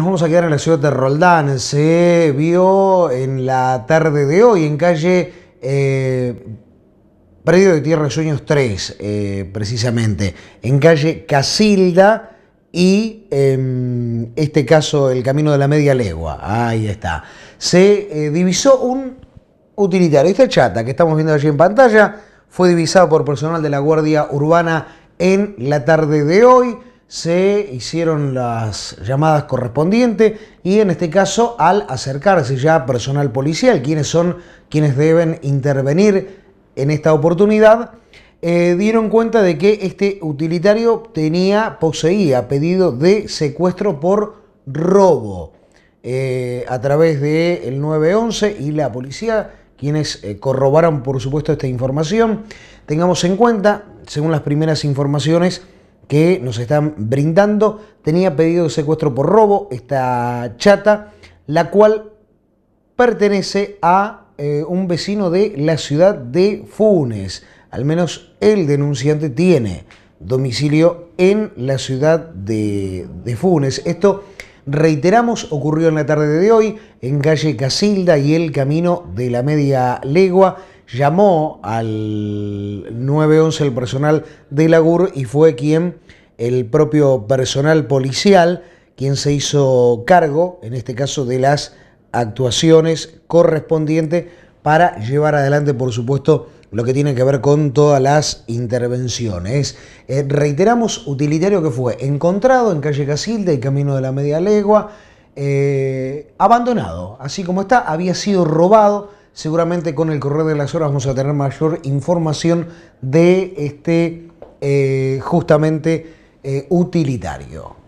Nos vamos a quedar en la ciudad de Roldán. Se vio en la tarde de hoy en calle eh, Predio de Tierra de Sueños 3, eh, precisamente, en calle Casilda y en em, este caso el camino de la media legua. Ahí está. Se eh, divisó un utilitario. Esta chata que estamos viendo allí en pantalla fue divisada por personal de la Guardia Urbana en la tarde de hoy se hicieron las llamadas correspondientes y en este caso al acercarse ya personal policial, quienes son quienes deben intervenir en esta oportunidad, eh, dieron cuenta de que este utilitario tenía, poseía pedido de secuestro por robo eh, a través del 911 y la policía quienes eh, corroboraron por supuesto esta información. Tengamos en cuenta, según las primeras informaciones, que nos están brindando. Tenía pedido de secuestro por robo esta chata, la cual pertenece a eh, un vecino de la ciudad de Funes. Al menos el denunciante tiene domicilio en la ciudad de, de Funes. Esto reiteramos, ocurrió en la tarde de hoy en calle Casilda y el camino de la media legua llamó al 911 el personal de la GUR y fue quien, el propio personal policial, quien se hizo cargo, en este caso, de las actuaciones correspondientes para llevar adelante, por supuesto, lo que tiene que ver con todas las intervenciones. Eh, reiteramos, utilitario que fue encontrado en calle Casilda y Camino de la Media Legua, eh, abandonado, así como está, había sido robado Seguramente con el correr de las horas vamos a tener mayor información de este eh, justamente eh, utilitario.